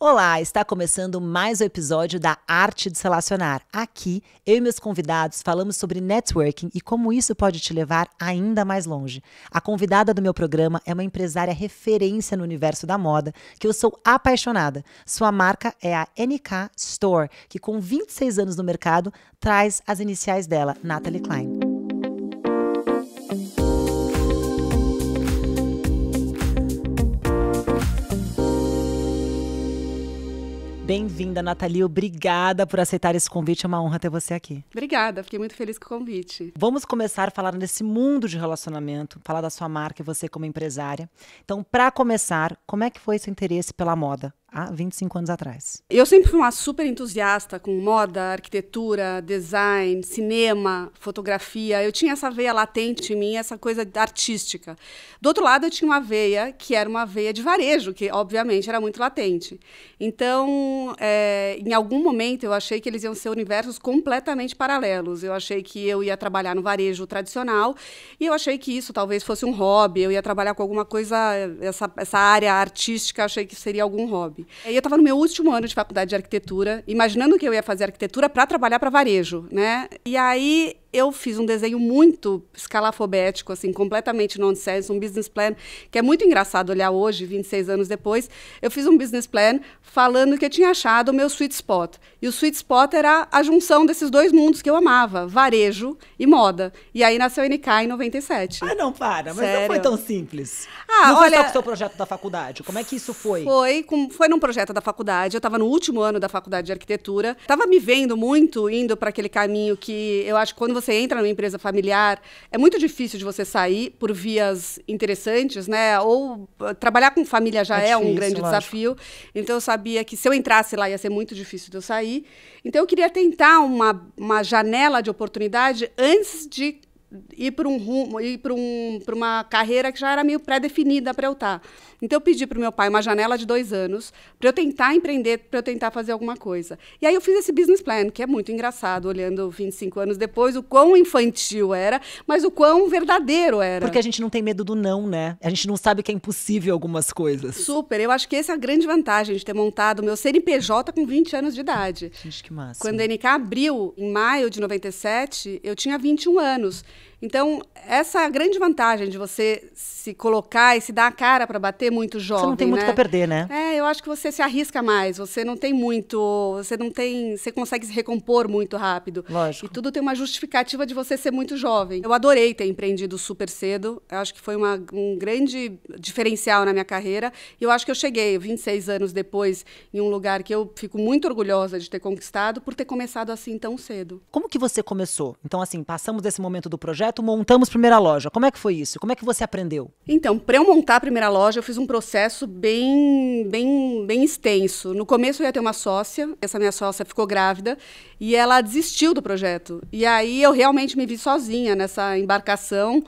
Olá, está começando mais um episódio da Arte de Se Relacionar. Aqui, eu e meus convidados falamos sobre networking e como isso pode te levar ainda mais longe. A convidada do meu programa é uma empresária referência no universo da moda, que eu sou apaixonada. Sua marca é a NK Store, que com 26 anos no mercado, traz as iniciais dela, Natalie Klein. Bem-vinda, Nathalie. Obrigada por aceitar esse convite. É uma honra ter você aqui. Obrigada, fiquei muito feliz com o convite. Vamos começar a falar desse mundo de relacionamento, falar da sua marca e você como empresária. Então, para começar, como é que foi seu interesse pela moda? há 25 anos atrás. Eu sempre fui uma super entusiasta com moda, arquitetura, design, cinema, fotografia. Eu tinha essa veia latente em mim, essa coisa artística. Do outro lado, eu tinha uma veia que era uma veia de varejo, que obviamente era muito latente. Então, é, em algum momento, eu achei que eles iam ser universos completamente paralelos. Eu achei que eu ia trabalhar no varejo tradicional e eu achei que isso talvez fosse um hobby. Eu ia trabalhar com alguma coisa, eh, essa, essa área artística, achei que seria algum hobby. E eu estava no meu último ano de faculdade de arquitetura, imaginando que eu ia fazer arquitetura para trabalhar para varejo, né? E aí eu fiz um desenho muito escalafobético, assim, completamente nonsense, um business plan, que é muito engraçado olhar hoje, 26 anos depois. Eu fiz um business plan falando que eu tinha achado o meu sweet spot. E o sweet spot era a junção desses dois mundos que eu amava, varejo e moda. E aí nasceu a NK em 97. Ah, não, para, mas Sério? não foi tão simples. Ah, não olha, foi só com o seu projeto da faculdade. Como é que isso foi? Foi, com, foi num projeto da faculdade. Eu estava no último ano da faculdade de arquitetura. Estava me vendo muito indo para aquele caminho que eu acho que quando você você entra numa empresa familiar, é muito difícil de você sair por vias interessantes, né? Ou eh, trabalhar com família já é, é difícil, um grande desafio. Então eu sabia que se eu entrasse lá ia ser muito difícil de eu sair. Então eu queria tentar uma, uma janela de oportunidade antes de ir para um rumo, ir para um, uma carreira que já era meio pré-definida para eu estar. Tá. Então eu pedi para o meu pai uma janela de dois anos para eu tentar empreender, para eu tentar fazer alguma coisa. E aí eu fiz esse business plan, que é muito engraçado, olhando 25 anos depois, o quão infantil era, mas o quão verdadeiro era. Porque a gente não tem medo do não, né? A gente não sabe que é impossível algumas coisas. Super, eu acho que essa é a grande vantagem de ter montado o meu CNPJ com 20 anos de idade. Gente, que massa. Quando a NK abriu, em maio de 97, eu tinha 21 anos. Então, essa é a grande vantagem de você se colocar e se dar a cara para bater muito jovem. Você não tem muito né? para perder, né? É, eu acho que você se arrisca mais, você não tem muito, você não tem, você consegue se recompor muito rápido. Lógico. E tudo tem uma justificativa de você ser muito jovem. Eu adorei ter empreendido super cedo. Eu acho que foi uma, um grande diferencial na minha carreira. E eu acho que eu cheguei 26 anos depois em um lugar que eu fico muito orgulhosa de ter conquistado por ter começado assim tão cedo. Como que você começou? Então assim, passamos desse momento do projeto projeto Montamos Primeira Loja. Como é que foi isso? Como é que você aprendeu? Então, para eu montar a primeira loja, eu fiz um processo bem, bem, bem extenso. No começo eu ia ter uma sócia, essa minha sócia ficou grávida e ela desistiu do projeto. E aí eu realmente me vi sozinha nessa embarcação.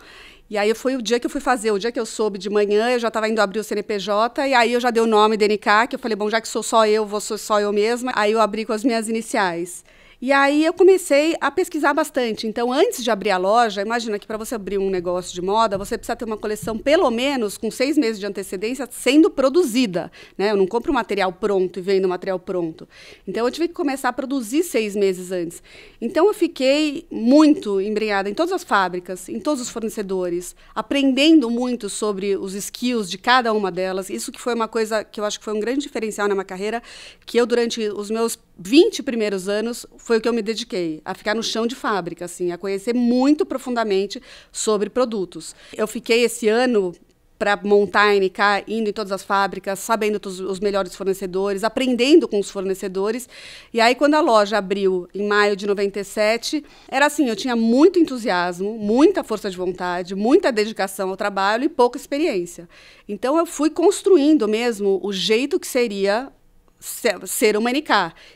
E aí foi o dia que eu fui fazer, o dia que eu soube de manhã, eu já estava indo abrir o CNPJ, e aí eu já dei o nome DNK, que eu falei, bom, já que sou só eu, vou ser só eu mesma. Aí eu abri com as minhas iniciais. E aí eu comecei a pesquisar bastante. Então, antes de abrir a loja, imagina que para você abrir um negócio de moda, você precisa ter uma coleção pelo menos com seis meses de antecedência sendo produzida. Né? Eu não compro material pronto e vendo material pronto. Então, eu tive que começar a produzir seis meses antes. Então, eu fiquei muito embrenhada em todas as fábricas, em todos os fornecedores, aprendendo muito sobre os skills de cada uma delas. Isso que foi uma coisa que eu acho que foi um grande diferencial na minha carreira, que eu, durante os meus 20 primeiros anos, foi o que eu me dediquei, a ficar no chão de fábrica, assim, a conhecer muito profundamente sobre produtos. Eu fiquei esse ano para montar a NK, indo em todas as fábricas, sabendo todos os melhores fornecedores, aprendendo com os fornecedores. E aí, quando a loja abriu em maio de 97, era assim: eu tinha muito entusiasmo, muita força de vontade, muita dedicação ao trabalho e pouca experiência. Então, eu fui construindo mesmo o jeito que seria ser uma NK.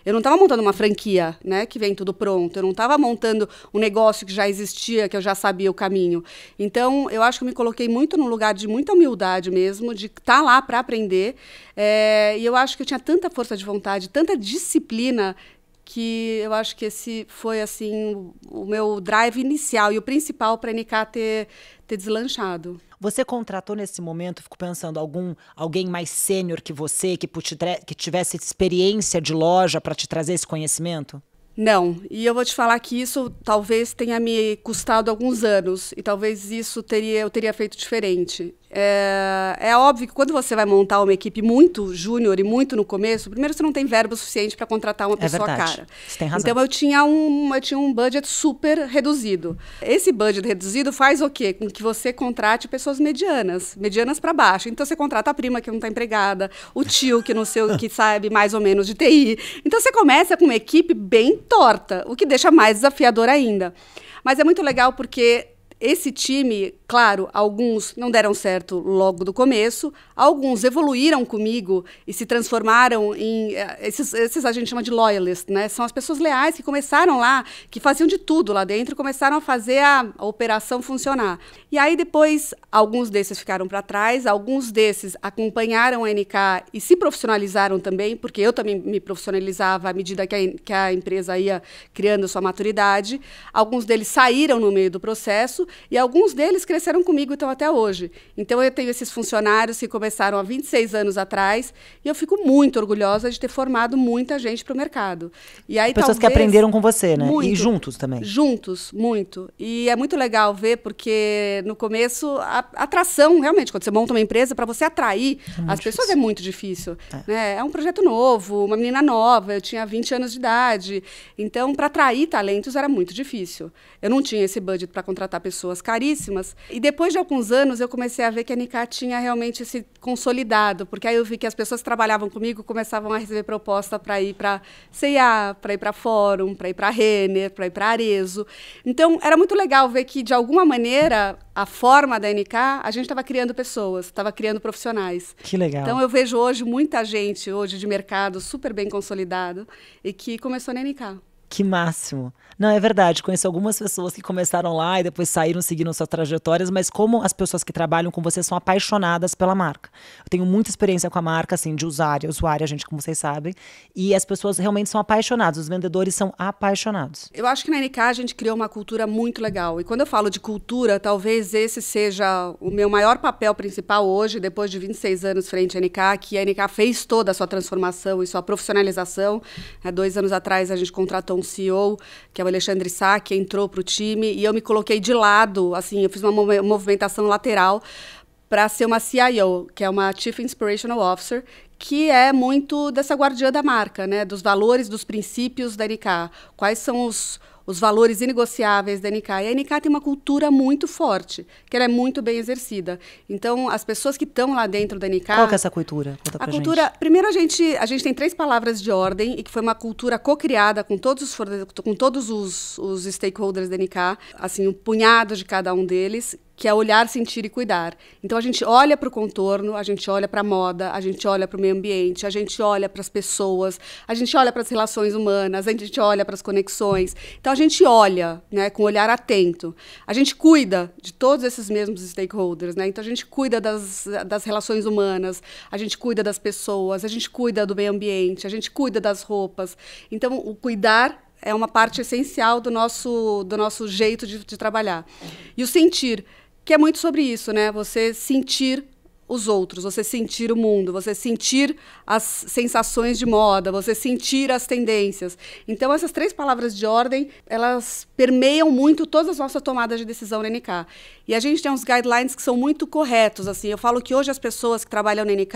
Eu não estava montando uma franquia, né, que vem tudo pronto. Eu não estava montando um negócio que já existia, que eu já sabia o caminho. Então, eu acho que eu me coloquei muito num lugar de muita humildade mesmo, de estar tá lá para aprender. É, e eu acho que eu tinha tanta força de vontade, tanta disciplina que eu acho que esse foi assim o meu drive inicial e o principal para a NK ter, ter deslanchado. Você contratou nesse momento, fico pensando, algum alguém mais sênior que você, que, que tivesse experiência de loja para te trazer esse conhecimento? Não, e eu vou te falar que isso talvez tenha me custado alguns anos e talvez isso teria eu teria feito diferente. É, é, óbvio que quando você vai montar uma equipe muito júnior e muito no começo, primeiro você não tem verba suficiente para contratar uma é pessoa é cara. Você tem razão. Então eu tinha, um, eu tinha um budget super reduzido. Esse budget reduzido faz o quê? Com que você contrate pessoas medianas, medianas para baixo. Então você contrata a prima que não está empregada, o tio que não sei, que sabe mais ou menos de TI. Então você começa com uma equipe bem torta, o que deixa mais desafiador ainda. Mas é muito legal porque esse time, claro, alguns não deram certo logo do começo, alguns evoluíram comigo e se transformaram em. Eh, esses, esses a gente chama de loyalists, né? São as pessoas leais que começaram lá, que faziam de tudo lá dentro e começaram a fazer a, a operação funcionar. E aí depois, alguns desses ficaram para trás, alguns desses acompanharam a NK e se profissionalizaram também, porque eu também me profissionalizava à medida que a, que a empresa ia criando sua maturidade. Alguns deles saíram no meio do processo e alguns deles cresceram comigo então até hoje. Então eu tenho esses funcionários que começaram há 26 anos atrás e eu fico muito orgulhosa de ter formado muita gente para o mercado. E aí pessoas talvez, que aprenderam com você, né? Muito, e juntos também. Juntos, muito. E é muito legal ver porque no começo a atração realmente quando você monta uma empresa para você atrair é as pessoas é difícil. é muito difícil. É. Né? é um projeto novo, uma menina nova, eu tinha 20 anos de idade, então para atrair talentos era muito difícil. Eu não tinha esse budget para contratar pessoas pessoas caríssimas. E depois de alguns anos eu comecei a ver que a Nicar tinha realmente se consolidado, porque aí eu vi que as pessoas que trabalhavam comigo começavam a receber proposta para ir para CIA, para ir para Fórum, para ir para Renner, para ir para Arezo. Então era muito legal ver que de alguma maneira a forma da NK, a gente estava criando pessoas, estava criando profissionais. Que legal. Então eu vejo hoje muita gente hoje de mercado super bem consolidado e que começou na NK. Que máximo. Não, é verdade. Conheço algumas pessoas que começaram lá e depois saíram, seguiram suas trajetórias, mas como as pessoas que trabalham com você são apaixonadas pela marca. Eu tenho muita experiência com a marca, assim, de usuário usuária, a gente, como vocês sabem. E as pessoas realmente são apaixonadas, os vendedores são apaixonados. Eu acho que na NK a gente criou uma cultura muito legal. E quando eu falo de cultura, talvez esse seja o meu maior papel principal hoje, depois de 26 anos frente à NK, que a NK fez toda a sua transformação e sua profissionalização. dois anos atrás a gente contratou um CEO, que é o Alexandre Sá, que entrou para o time, e eu me coloquei de lado, assim, eu fiz uma movimentação lateral para ser uma CIO, que é uma Chief Inspirational Officer, que é muito dessa guardiã da marca, né? Dos valores, dos princípios da NK. Quais são os, os valores inegociáveis da NK. E a NK tem uma cultura muito forte, que ela é muito bem exercida. Então, as pessoas que estão lá dentro da NK... Qual que é essa cultura? Conta a cultura... Gente. Primeiro, a gente, a gente tem três palavras de ordem, e que foi uma cultura co-criada com todos, os, com todos os, os stakeholders da NK, assim, um punhado de cada um deles, que é olhar, sentir e cuidar. Então a gente olha para o contorno, a gente olha para a moda, a gente olha para o meio ambiente, a gente olha para as pessoas, a gente olha para as relações humanas, a gente olha para as conexões. Então a gente olha, né, com um olhar atento. A gente cuida de todos esses mesmos stakeholders, né? Então a gente cuida das, das relações humanas, a gente cuida das pessoas, a gente cuida do meio ambiente, a gente cuida das roupas. Então o cuidar é uma parte essencial do nosso, do nosso jeito de, de trabalhar. E o sentir que é muito sobre isso, né? Você sentir os outros, você sentir o mundo, você sentir as sensações de moda, você sentir as tendências. Então essas três palavras de ordem, elas permeiam muito todas as nossas tomadas de decisão na NK. E a gente tem uns guidelines que são muito corretos, assim. Eu falo que hoje as pessoas que trabalham na NK,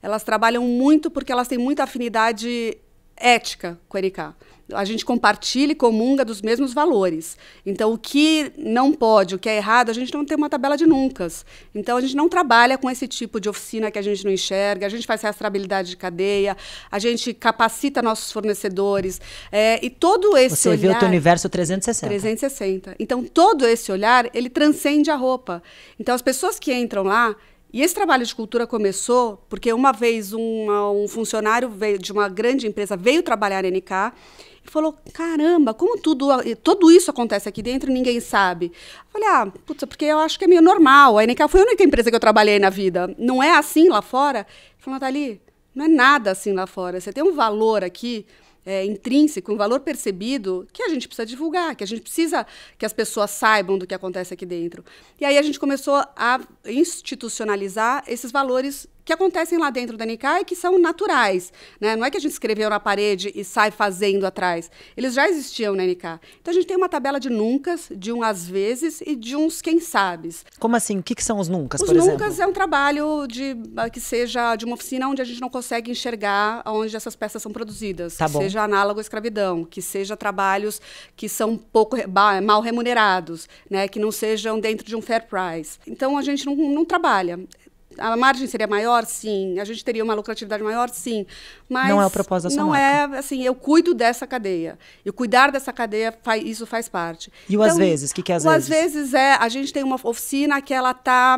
elas trabalham muito porque elas têm muita afinidade ética com a NK a gente compartilha e comunga dos mesmos valores. Então, o que não pode, o que é errado, a gente não tem uma tabela de nunca. Então, a gente não trabalha com esse tipo de oficina que a gente não enxerga, a gente faz rastreabilidade de cadeia, a gente capacita nossos fornecedores. É, e todo esse Você olhar... Você viu o teu universo 360. 360. Então, todo esse olhar, ele transcende a roupa. Então, as pessoas que entram lá, e esse trabalho de cultura começou porque uma vez um funcionário veio, de uma grande empresa veio trabalhar na NK falou: caramba, como tudo, tudo isso acontece aqui dentro e ninguém sabe? Eu falei: ah, putz, porque eu acho que é meio normal. A NK né, foi a única empresa que eu trabalhei na vida. Não é assim lá fora? Ele falou: Nathalie, não é nada assim lá fora. Você tem um valor aqui. É, intrínseco, um valor percebido que a gente precisa divulgar, que a gente precisa que as pessoas saibam do que acontece aqui dentro. E aí a gente começou a institucionalizar esses valores que acontecem lá dentro da e que são naturais. Né? Não é que a gente escreveu na parede e sai fazendo atrás. Eles já existiam na NK. Então a gente tem uma tabela de nunca, de um às vezes e de uns quem sabes. Como assim? O que, que são os nunca? Os nunca é um trabalho de ah, que seja de uma oficina onde a gente não consegue enxergar onde essas peças são produzidas. Tá que bom. seja análogo à escravidão, que seja trabalhos que são pouco mal remunerados, né? que não sejam dentro de um fair price. Então a gente não, não trabalha a margem seria maior, sim. A gente teria uma lucratividade maior, sim. Mas não é o propósito da sua Não marca. é assim, eu cuido dessa cadeia. E cuidar dessa cadeia, faz, isso faz parte. E o então, às vezes, o que, que é às o vezes? às vezes é, a gente tem uma oficina que ela está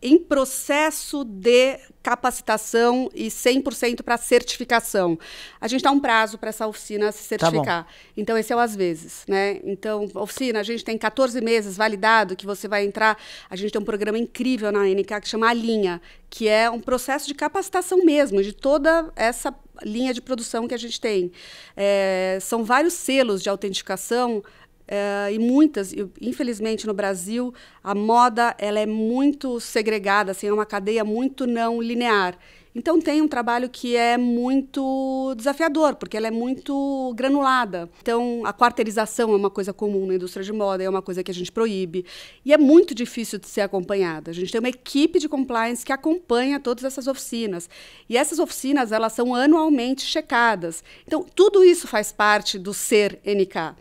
em processo de capacitação e 100% para certificação. A gente dá um prazo para essa oficina se tá certificar. Tá então, esse é o às vezes. Né? Então, oficina, a gente tem 14 meses validado que você vai entrar. A gente tem um programa incrível na NK que chama A Linha, que é um processo de capacitação mesmo, de toda essa linha de produção que a gente tem. É, são vários selos de autenticação Uh, e muitas, infelizmente no Brasil, a moda ela é muito segregada, assim, é uma cadeia muito não linear. Então tem um trabalho que é muito desafiador, porque ela é muito granulada. Então a quarteirização é uma coisa comum na indústria de moda, é uma coisa que a gente proíbe e é muito difícil de ser acompanhada. A gente tem uma equipe de compliance que acompanha todas essas oficinas. E essas oficinas, elas são anualmente checadas. Então tudo isso faz parte do ser NK.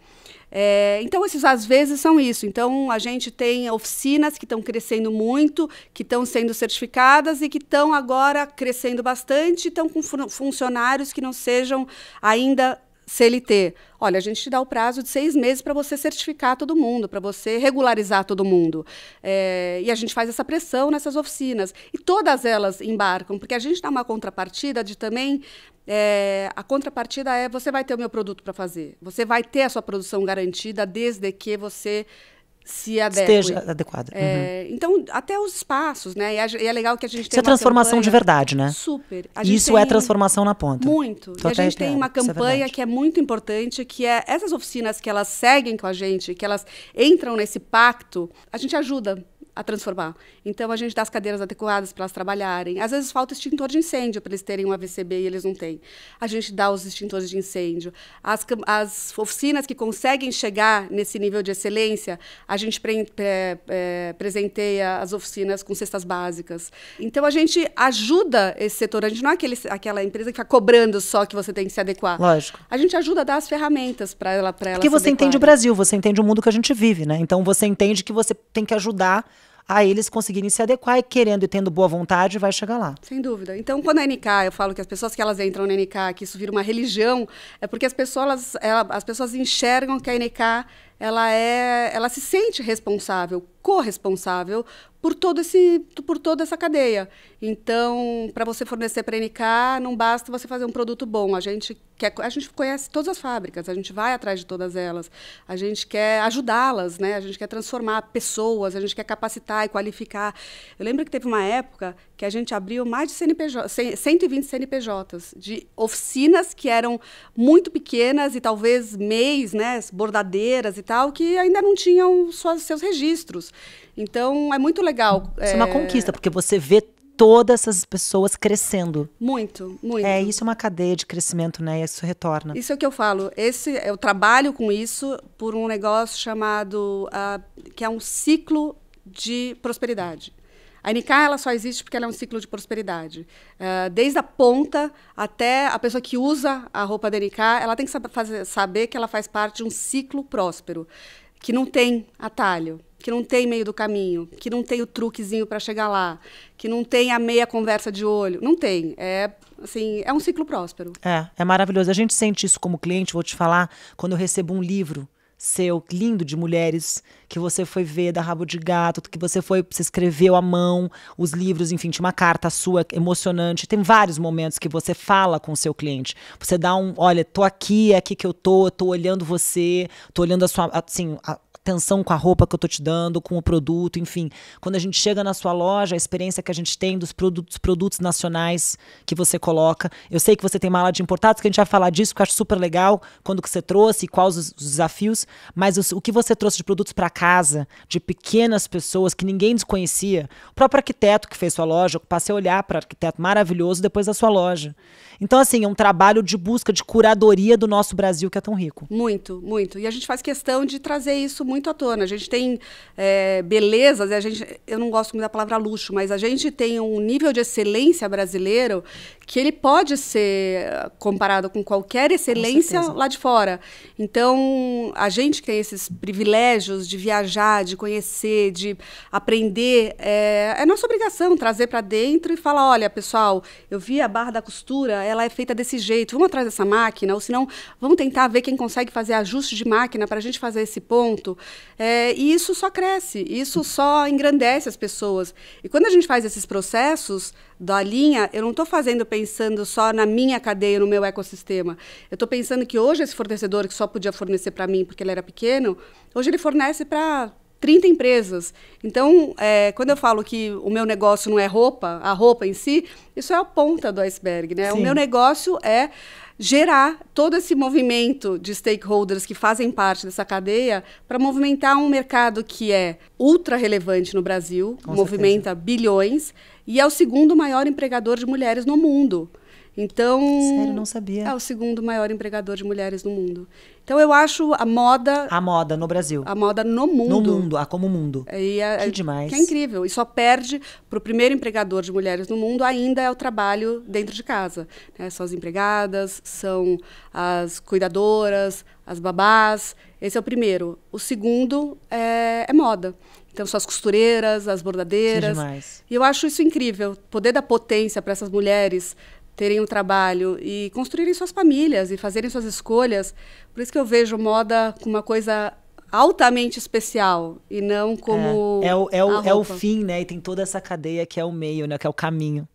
É, então, esses às vezes são isso. Então, a gente tem oficinas que estão crescendo muito, que estão sendo certificadas e que estão agora crescendo bastante, estão com funcionários que não sejam ainda CLT. Olha, a gente te dá o prazo de seis meses para você certificar todo mundo, para você regularizar todo mundo. É, e a gente faz essa pressão nessas oficinas. E todas elas embarcam, porque a gente dá uma contrapartida de também. É, a contrapartida é: você vai ter o meu produto para fazer, você vai ter a sua produção garantida desde que você se esteja adequada. É, uhum. Então, até os espaços, né? E, é legal que a gente tenha. Isso é transformação de verdade, né? Super. Isso é transformação na ponta. Muito. a gente tem uma é campanha é que é muito importante, que é essas oficinas que elas seguem com a gente, que elas entram nesse pacto, a gente ajuda a transformar. Então, a gente dá as cadeiras adequadas para elas trabalharem. Às vezes, falta extintor de incêndio para eles terem um AVCB e eles não têm. A gente dá os extintores de incêndio. As, as oficinas que conseguem chegar nesse nível de excelência, a gente pre, pre, eh, presenteia as oficinas com cestas básicas. Então, a gente ajuda esse setor. A gente não é aquele, aquela empresa que fica cobrando só que você tem que se adequar. Lógico. A gente ajuda a dar as ferramentas para ela, pra é ela Porque você entende o Brasil, você entende o mundo que a gente vive, né? Então, você entende que você tem que ajudar a eles conseguirem se adequar e querendo e tendo boa vontade, vai chegar lá. Sem dúvida. Então, quando a NK, eu falo que as pessoas que elas entram na NK, que isso vira uma religião, é porque as pessoas, elas, as pessoas enxergam que a NK ela é, ela se sente responsável corresponsável por todo esse por toda essa cadeia. Então, para você fornecer para a NK, não basta você fazer um produto bom. A gente quer a gente conhece todas as fábricas, a gente vai atrás de todas elas. A gente quer ajudá-las, né? A gente quer transformar pessoas, a gente quer capacitar e qualificar. Eu lembro que teve uma época que a gente abriu mais de CNPJ, 120 CNPJs de oficinas que eram muito pequenas e talvez mês, né, bordadeiras e tal, que ainda não tinham suas, seus registros. Então, é muito legal. Isso é, é uma conquista, porque você vê todas essas pessoas crescendo. Muito, muito. É, isso é uma cadeia de crescimento, né? E isso retorna. Isso é o que eu falo. Esse, eu trabalho com isso por um negócio chamado... Uh, que é um ciclo de prosperidade. A NK ela só existe porque ela é um ciclo de prosperidade. Uh, desde a ponta até a pessoa que usa a roupa da NK, ela tem que saber, fazer, saber que ela faz parte de um ciclo próspero, que não tem atalho que não tem meio do caminho, que não tem o truquezinho para chegar lá, que não tem a meia conversa de olho. Não tem. É assim, é um ciclo próspero. É, é maravilhoso. A gente sente isso como cliente, vou te falar, quando eu recebo um livro seu lindo de mulheres que você foi ver da rabo de gato, que você foi, você escreveu à mão, os livros, enfim, tinha uma carta sua emocionante. Tem vários momentos que você fala com o seu cliente. Você dá um, olha, tô aqui, é aqui que eu tô, tô olhando você, tô olhando a sua, assim, a, atenção com a roupa que eu tô te dando, com o produto, enfim. Quando a gente chega na sua loja, a experiência que a gente tem dos produtos, produtos nacionais que você coloca. Eu sei que você tem mala de importados, que a gente vai falar disso, que eu acho super legal, quando que você trouxe e quais os, os, desafios, mas o, o que você trouxe de produtos para casa, de pequenas pessoas que ninguém desconhecia. O próprio arquiteto que fez sua loja, eu passei a olhar para arquiteto maravilhoso depois da sua loja. Então, assim, é um trabalho de busca, de curadoria do nosso Brasil que é tão rico. Muito, muito. E a gente faz questão de trazer isso muito muito à tona. Né? A gente tem é, belezas, a gente, eu não gosto muito da palavra luxo, mas a gente tem um nível de excelência brasileiro que ele pode ser comparado com qualquer excelência com lá de fora. Então, a gente que tem esses privilégios de viajar, de conhecer, de aprender, é, é nossa obrigação trazer para dentro e falar, olha, pessoal, eu vi a barra da costura, ela é feita desse jeito, vamos atrás dessa máquina, ou senão vamos tentar ver quem consegue fazer ajuste de máquina para a gente fazer esse ponto. É, e isso só cresce, isso só engrandece as pessoas. E quando a gente faz esses processos da linha, eu não estou fazendo pensando só na minha cadeia, no meu ecossistema. Eu estou pensando que hoje esse fornecedor que só podia fornecer para mim porque ele era pequeno, hoje ele fornece para 30 empresas. Então, é, quando eu falo que o meu negócio não é roupa, a roupa em si, isso é a ponta do iceberg, né? O meu negócio é gerar todo esse movimento de stakeholders que fazem parte dessa cadeia para movimentar um mercado que é ultra relevante no Brasil, Com movimenta certeza. bilhões e é o segundo maior empregador de mulheres no mundo. Então. Sério, não sabia. É o segundo maior empregador de mulheres no mundo. Então eu acho a moda. A moda no Brasil. A moda no mundo. No mundo, a como mundo. É, e é, que é, demais. Que é incrível. E só perde para o primeiro empregador de mulheres no mundo ainda é o trabalho dentro de casa. Né? São as empregadas, são as cuidadoras, as babás. Esse é o primeiro. O segundo é, é moda. Então, são as costureiras, as bordadeiras. Que demais. E eu acho isso incrível. Poder dar potência para essas mulheres terem um trabalho e construírem suas famílias e fazerem suas escolhas. Por isso que eu vejo moda como uma coisa altamente especial e não como é, é o, é o, é o fim, né? E tem toda essa cadeia que é o meio, né? Que é o caminho.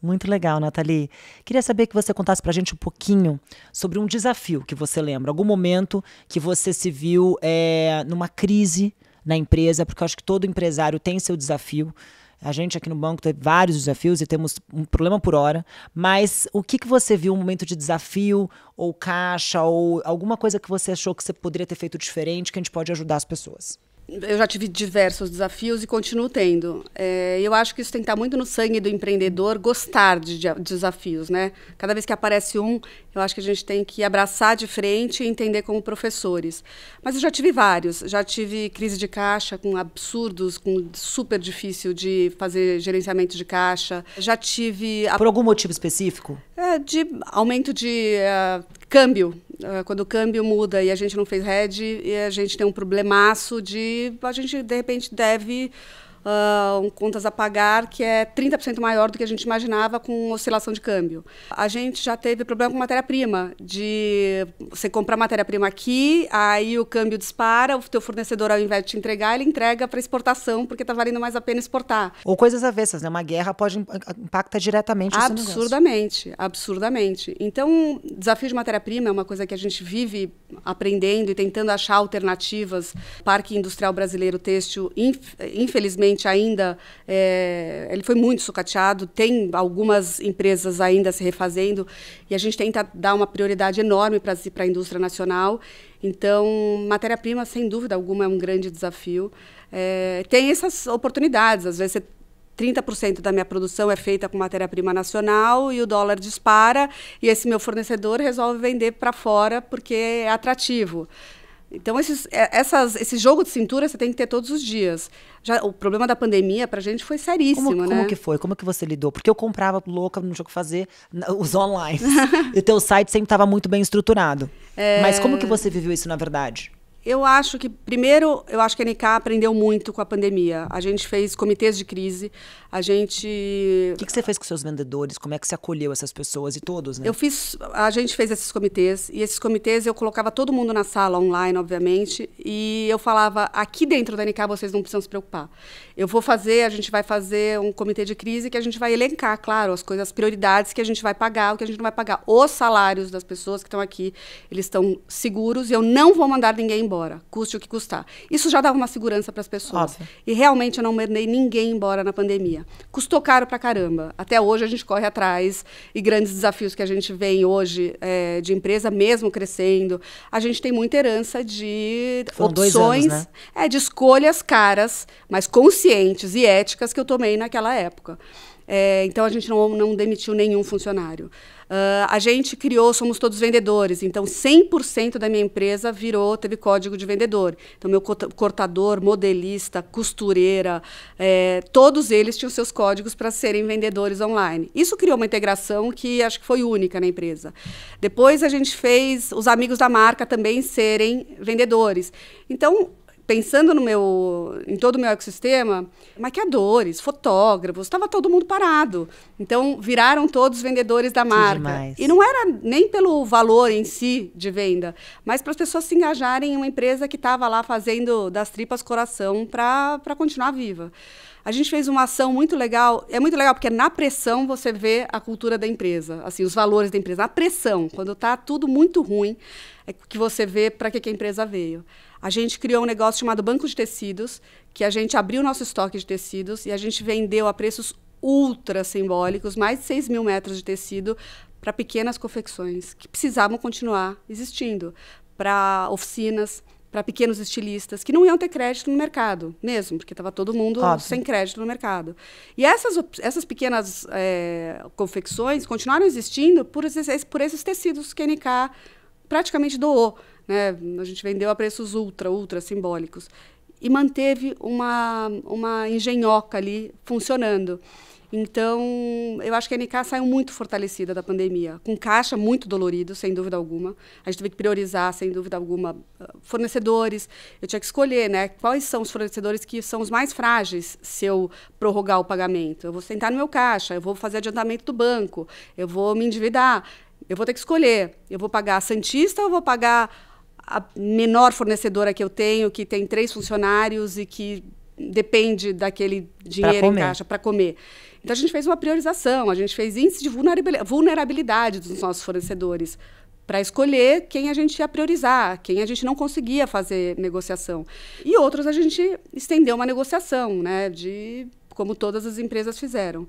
Muito legal, Nathalie. Queria saber que você contasse pra gente um pouquinho sobre um desafio que você lembra, algum momento que você se viu é, numa crise na empresa, porque eu acho que todo empresário tem seu desafio a gente aqui no banco tem vários desafios e temos um problema por hora, mas o que, que você viu um momento de desafio ou caixa ou alguma coisa que você achou que você poderia ter feito diferente que a gente pode ajudar as pessoas? eu já tive diversos desafios e continuo tendo. É, eu acho que isso tem que estar muito no sangue do empreendedor gostar de, de, desafios, né? Cada vez que aparece um, eu acho que a gente tem que abraçar de frente e entender como professores. Mas eu já tive vários. Já tive crise de caixa com absurdos, com super difícil de fazer gerenciamento de caixa. Já tive... A... Por algum motivo específico? É, de aumento de uh, Câmbio. Ah, quando o câmbio muda e a gente não fez hedge, a gente tem um problemaço de. A gente, de repente, deve uh, contas a pagar, que é 30% maior do que a gente imaginava com oscilação de câmbio. A gente já teve problema com matéria-prima, de você comprar matéria-prima aqui, aí o câmbio dispara, o teu fornecedor, ao invés de te entregar, ele entrega para exportação, porque está valendo mais a pena exportar. Ou coisas avessas, né? Uma guerra pode impactar diretamente o Absurdamente, absurdamente. Então, desafio de matéria-prima é uma coisa que a gente vive aprendendo e tentando achar alternativas. Parque Industrial Brasileiro Têxtil, infelizmente, infelizmente, ainda é, ele foi muito sucateado. Tem algumas empresas ainda se refazendo e a gente tenta dar uma prioridade enorme para a indústria nacional. Então, matéria-prima, sem dúvida alguma, é um grande desafio. É, tem essas oportunidades. Às vezes, 30% da minha produção é feita com matéria-prima nacional e o dólar dispara e esse meu fornecedor resolve vender para fora porque é atrativo. Então, esses, é, essas, esse jogo de cintura você tem que ter todos os dias. Já, o problema da pandemia pra gente foi seríssimo, como, né? Como que foi? Como que você lidou? Porque eu comprava louca, não tinha o que fazer, os online. e teu site sempre estava muito bem estruturado. É... Mas como que você viveu isso, na verdade? Eu acho que, primeiro, eu acho que a NK aprendeu muito com a pandemia. A gente fez comitês de crise, a gente... O que, que, você fez com seus vendedores? Como é que você acolheu essas pessoas e todos, né? Eu fiz... A gente fez esses comitês, e esses comitês eu colocava todo mundo na sala, online, obviamente, e eu falava, aqui dentro da NK vocês não precisam se preocupar. Eu vou fazer, a gente vai fazer um comitê de crise que a gente vai elencar, claro, as coisas, as prioridades que a gente vai pagar, o que a gente não vai pagar. Os salários das pessoas que estão aqui, eles estão seguros, e eu não vou mandar ninguém embora embora, custe o que custar. Isso já dava uma segurança para as pessoas. Óbvio. E realmente eu não mandei ninguém embora na pandemia. Custou caro para caramba. Até hoje a gente corre atrás e grandes desafios que a gente vem hoje é, de empresa, mesmo crescendo. A gente tem muita herança de Foram opções, anos, né? é, de escolhas caras, mas conscientes e éticas que eu tomei naquela época. É, então a gente não, não demitiu nenhum funcionário. Uh, a gente criou Somos Todos Vendedores, então 100% da minha empresa virou, teve código de vendedor. Então, meu cortador, modelista, costureira, é, todos eles tinham seus códigos para serem vendedores online. Isso criou uma integração que acho que foi única na empresa. Depois a gente fez os amigos da marca também serem vendedores. Então, pensando no meu, em todo o meu ecossistema, maquiadores, fotógrafos, estava todo mundo parado. Então viraram todos vendedores da marca. E não era nem pelo valor em si de venda, mas para as pessoas se engajarem em uma empresa que estava lá fazendo das tripas coração para continuar viva. A gente fez uma ação muito legal. É muito legal porque na pressão você vê a cultura da empresa, assim, os valores da empresa. Na pressão, quando está tudo muito ruim, é que você vê para que, que a empresa veio a gente criou um negócio chamado Banco de Tecidos, que a gente abriu nosso estoque de tecidos e a gente vendeu a preços ultra simbólicos, mais de 6 mil metros de tecido para pequenas confecções que precisavam continuar existindo, para oficinas, para pequenos estilistas que não iam ter crédito no mercado mesmo, porque estava todo mundo Óbvio. sem crédito no mercado. E essas, essas pequenas é, confecções continuaram existindo por esses, por esses tecidos que a NK praticamente doou. Né? A gente vendeu a preços ultra, ultra simbólicos. E manteve uma, uma engenhoca ali funcionando. Então, eu acho que a NK saiu muito fortalecida da pandemia, com caixa muito dolorido, sem dúvida alguma. A gente teve que priorizar, sem dúvida alguma, ah, fornecedores. Eu tinha que escolher, né, quais são os fornecedores que são os mais frágeis se eu prorrogar o pagamento. Eu vou sentar no meu caixa, eu vou fazer adiantamento do banco, eu vou me endividar. Eu vou ter que escolher, eu vou pagar a Santista ou vou pagar a menor fornecedora que eu tenho, que tem três funcionários e que depende daquele dinheiro em caixa para comer. Então a gente fez uma priorização, a gente fez índice de vulnerabilidade dos nossos fornecedores para escolher quem a gente ia priorizar, quem a gente não conseguia fazer negociação. E outros a gente estendeu uma negociação, né, de como todas as empresas fizeram.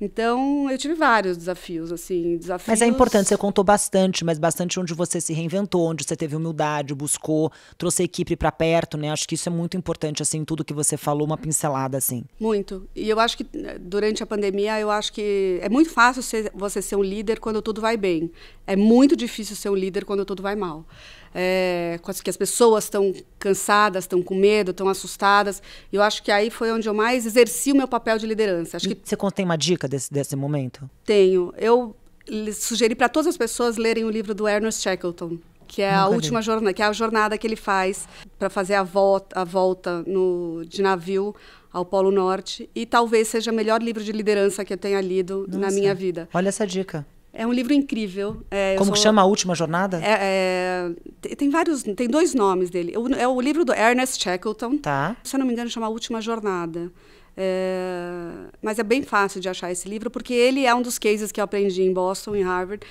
Então, eu tive vários desafios, assim, desafios... Mas é importante, você contou bastante, mas bastante onde você se reinventou, onde você teve humildade, buscou, trouxe a equipe para perto, né? Acho que isso é muito importante, assim, tudo que você falou, uma pincelada, assim. Muito. E eu acho que eh, durante a pandemia, eu acho que é muito fácil ser, você ser um líder quando tudo vai bem. É muito difícil ser um líder quando tudo vai mal é, que as pessoas estão cansadas, estão com medo, estão assustadas. Eu acho que aí foi onde eu mais exerci o meu papel de liderança. Acho que você contém uma dica desse, desse momento? Tenho. Eu sugeri para todas as pessoas lerem o livro do Ernest Shackleton, que é Nunca a última jornada, que é a jornada que ele faz para fazer a volta, a volta no, de navio ao Polo Norte. E talvez seja o melhor livro de liderança que eu tenha lido Nossa. na minha vida. Olha essa dica. É um livro incrível. É, Como sou... chama a última jornada? É, é, tem vários, tem dois nomes dele. O, é o livro do Ernest Shackleton. Tá. Se eu não me engano, chama a última jornada. É, mas é bem fácil de achar esse livro porque ele é um dos cases que eu aprendi em Boston, em Harvard,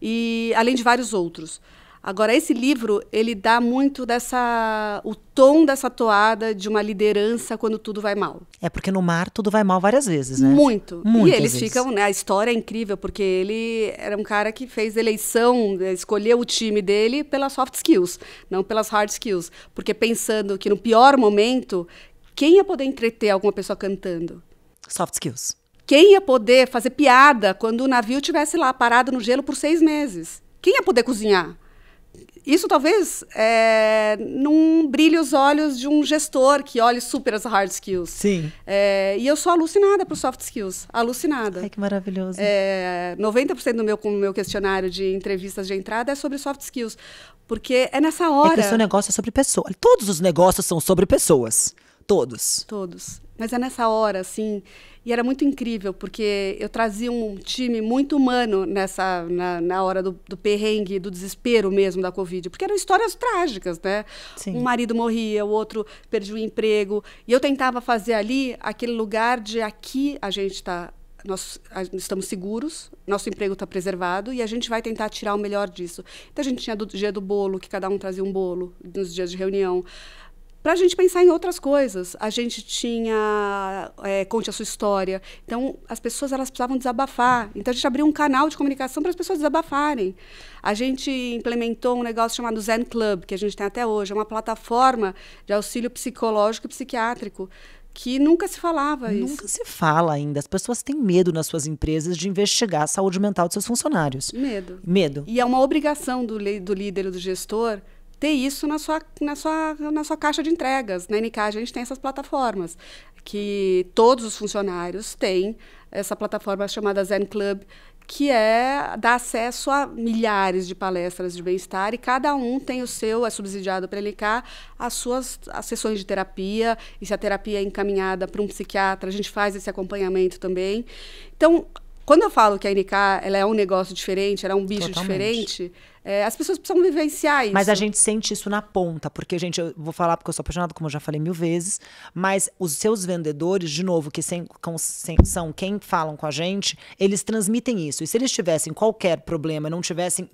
e além de vários outros. Agora esse livro ele dá muito dessa o tom dessa toada de uma liderança quando tudo vai mal. É porque no mar tudo vai mal várias vezes, né? Muito. Muitas e eles vezes. ficam, né? A história é incrível porque ele era um cara que fez eleição, eh, escolheu o time dele pelas soft skills, não pelas hard skills, porque pensando que no pior momento quem ia poder entreter alguma pessoa cantando? Soft skills. Quem ia poder fazer piada quando o navio tivesse lá parado no gelo por seis meses? Quem ia poder cozinhar? isso talvez é, não brilhe os olhos de um gestor que olhe super as hard skills. Sim. É, e eu sou alucinada por soft skills. Alucinada. Ai, que maravilhoso. É, 90% do meu, meu questionário de entrevistas de entrada é sobre soft skills. Porque é nessa hora. É que o seu negócio é sobre pessoas. Todos os negócios são sobre pessoas. Todos? Todos. Mas é nessa hora, assim. E era muito incrível, porque eu trazia um time muito humano nessa na, na hora do, do, perrengue, do desespero mesmo da Covid. Porque eram histórias trágicas, né? Sim. Um marido morria, o outro perdia o emprego. E eu tentava fazer ali aquele lugar de aqui a gente está nós estamos seguros, nosso emprego está preservado e a gente vai tentar tirar o melhor disso. Então a gente tinha do dia do bolo, que cada um trazia um bolo nos dias de reunião para a gente pensar em outras coisas. A gente tinha é, Conte a Sua História. Então, as pessoas elas precisavam desabafar. Então, a gente abriu um canal de comunicação para as pessoas desabafarem. A gente implementou um negócio chamado Zen Club, que a gente tem até hoje. É uma plataforma de auxílio psicológico e psiquiátrico que nunca se falava isso. Nunca se fala ainda. As pessoas têm medo nas suas empresas de investigar a saúde mental de seus funcionários. Medo. Medo. E é uma obrigação do, do líder, do gestor, ter isso na sua, na sua, na sua caixa de entregas. Na NK a gente tem essas plataformas, que todos os funcionários têm essa plataforma chamada Zen Club, que é dá acesso a milhares de palestras de bem-estar e cada um tem o seu, é subsidiado pela LK, as suas as sessões de terapia, e se a terapia é encaminhada para um psiquiatra, a gente faz esse acompanhamento também. Então, quando eu falo que a NK ela é um negócio diferente, ela é um bicho Totalmente. diferente, é, as pessoas precisam vivenciar isso. Mas a gente sente isso na ponta, porque, gente, eu vou falar porque eu sou apaixonada, como eu já falei mil vezes, mas os seus vendedores, de novo, que sem, com, sem, são quem falam com a gente, eles transmitem isso. E se eles tivessem qualquer problema, não tivessem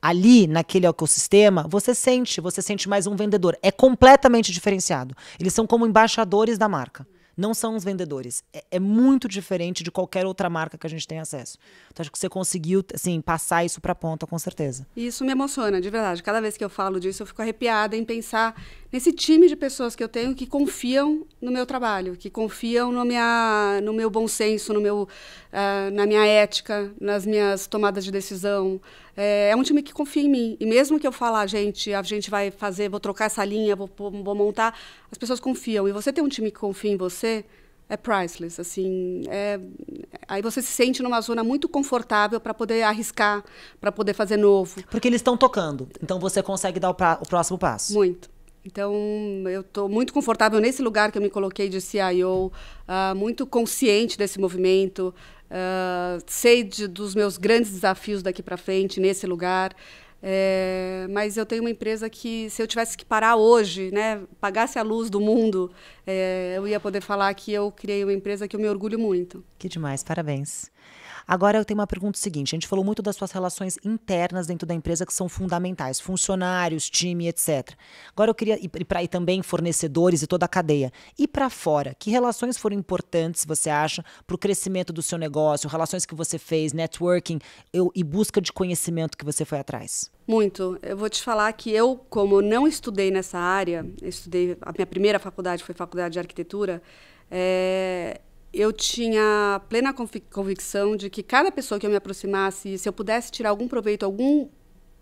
ali naquele ecossistema, você sente, você sente mais um vendedor. É completamente diferenciado. Eles são como embaixadores da marca não são os vendedores. É, é, muito diferente de qualquer outra marca que a gente tem acesso. Então, acho que você conseguiu, assim, passar isso para a ponta, com certeza. Isso me emociona, de verdade. Cada vez que eu falo disso, eu fico arrepiada em pensar nesse time de pessoas que eu tenho que confiam no meu trabalho, que confiam no, minha, no meu bom senso, no meu uh, na minha ética, nas minhas tomadas de decisão. É, é, um time que confia em mim. E mesmo que eu falar, gente, a gente vai fazer, vou trocar essa linha, vou, vou montar, as pessoas confiam. E você ter um time que confia em você é priceless, assim, é, aí você se sente numa zona muito confortável para poder arriscar, para poder fazer novo. Porque eles estão tocando, então você consegue dar o, pra, o próximo passo. Muito. Então, eu estou muito confortável nesse lugar que eu me coloquei de CIO, uh, ah, muito consciente desse movimento, ah, sei de, dos meus grandes desafios daqui para frente, nesse lugar. É, mas eu tenho uma empresa que, se eu tivesse que parar hoje, né, pagasse a luz do mundo, é, eu ia poder falar que eu criei uma empresa que eu me orgulho muito. Que demais, parabéns. Agora eu tenho uma pergunta seguinte: a gente falou muito das suas relações internas dentro da empresa que são fundamentais, funcionários, time, etc. Agora eu queria ir para aí também fornecedores e toda a cadeia. E para fora, que relações foram importantes você acha para o crescimento do seu negócio, relações que você fez, networking eu, e busca de conhecimento que você foi atrás? Muito. Eu vou te falar que eu, como não estudei nessa área, estudei a minha primeira faculdade foi faculdade de arquitetura. É, eu tinha plena convicção de que cada pessoa que eu me aproximasse, se eu pudesse tirar algum proveito, algum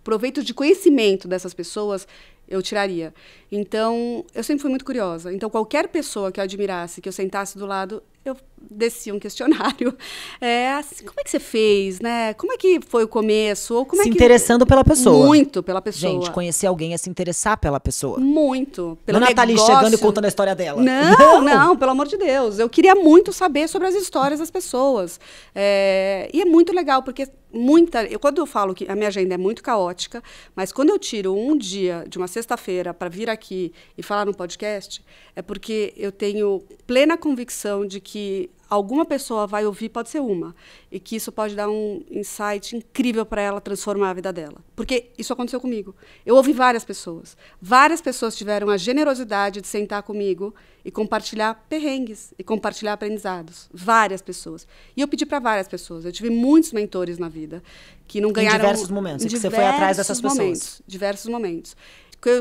proveito de conhecimento dessas pessoas, eu tiraria. Então, eu sempre fui muito curiosa. Então, qualquer pessoa que eu admirasse, que eu sentasse do lado, eu descia um questionário. É, assim, como é que você fez, né? Como é que foi o começo? Ou como é se é que... interessando pela pessoa. Muito pela pessoa. Gente, conhecer alguém é se interessar pela pessoa. Muito. Pelo não Nathalie chegando e contando a história dela. Não, não, não, pelo amor de Deus. Eu queria muito saber sobre as histórias das pessoas. É, e é muito legal, porque muita. Eu, quando eu falo que a minha agenda é muito caótica, mas quando eu tiro um dia de uma sexta-feira para vir aqui e falar no podcast, é porque eu tenho plena convicção de que que alguma pessoa vai ouvir, pode ser uma, e que isso pode dar um insight incrível para ela transformar a vida dela. Porque isso aconteceu comigo. Eu ouvi várias pessoas. Várias pessoas tiveram a generosidade de sentar comigo e compartilhar perrengues e compartilhar aprendizados. Várias pessoas. E eu pedi para várias pessoas. Eu tive muitos mentores na vida que não ganharam em diversos momentos, em diversos você foi atrás dessas pessoas. diversos momentos